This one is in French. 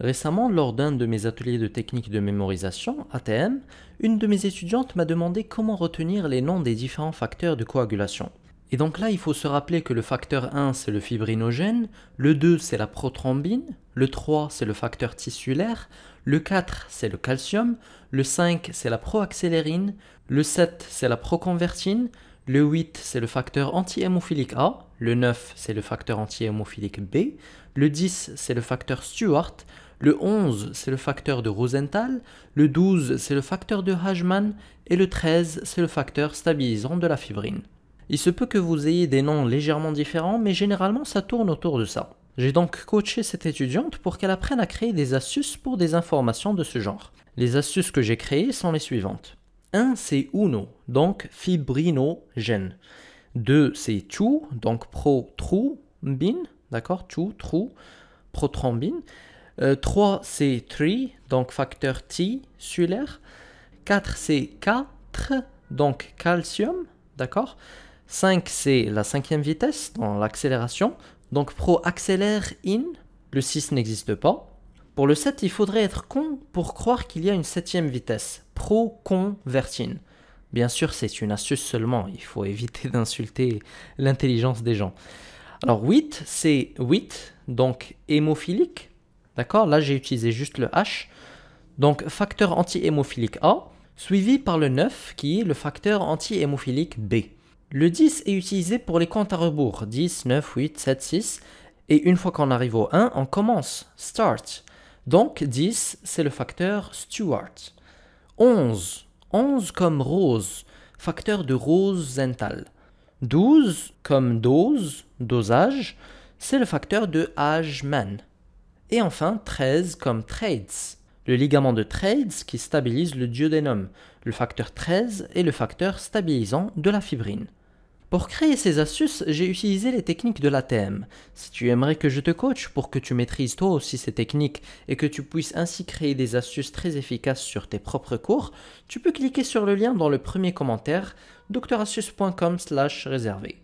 Récemment, lors d'un de mes ateliers de technique de mémorisation, ATM, une de mes étudiantes m'a demandé comment retenir les noms des différents facteurs de coagulation. Et donc là, il faut se rappeler que le facteur 1, c'est le fibrinogène, le 2, c'est la prothrombine, le 3, c'est le facteur tissulaire, le 4, c'est le calcium, le 5, c'est la proaccélérine, le 7, c'est la proconvertine, le 8, c'est le facteur antihémophilique A, le 9, c'est le facteur antihémophilique B, le 10, c'est le facteur Stuart, le 11, c'est le facteur de Rosenthal, le 12, c'est le facteur de Hajman, et le 13, c'est le facteur stabilisant de la fibrine. Il se peut que vous ayez des noms légèrement différents, mais généralement ça tourne autour de ça. J'ai donc coaché cette étudiante pour qu'elle apprenne à créer des astuces pour des informations de ce genre. Les astuces que j'ai créées sont les suivantes. 1 c'est Uno, donc fibrinogène. 2 c'est Chu, donc pro bin, d'accord, Chu, trou, prothrombine. 3, euh, c'est 3, donc facteur T, l'air. 4, c'est 4, donc calcium, d'accord 5, c'est la cinquième vitesse, dans l'accélération. Donc pro accélère in, le 6 n'existe pas. Pour le 7, il faudrait être con pour croire qu'il y a une septième vitesse, pro vertine. Bien sûr, c'est une astuce seulement, il faut éviter d'insulter l'intelligence des gens. Alors 8, c'est 8, donc hémophilique, D'accord Là, j'ai utilisé juste le H. Donc, facteur anti-hémophilique A, suivi par le 9, qui est le facteur anti-hémophilique B. Le 10 est utilisé pour les comptes à rebours, 10, 9, 8, 7, 6. Et une fois qu'on arrive au 1, on commence, start. Donc 10, c'est le facteur Stuart. 11, 11 comme rose, facteur de rose zental. 12 comme dose, dosage, c'est le facteur de man. Et enfin 13 comme trades, le ligament de trades qui stabilise le duodénum, le facteur 13 est le facteur stabilisant de la fibrine. Pour créer ces astuces, j'ai utilisé les techniques de l'ATM. Si tu aimerais que je te coach pour que tu maîtrises toi aussi ces techniques et que tu puisses ainsi créer des astuces très efficaces sur tes propres cours, tu peux cliquer sur le lien dans le premier commentaire slash réservé.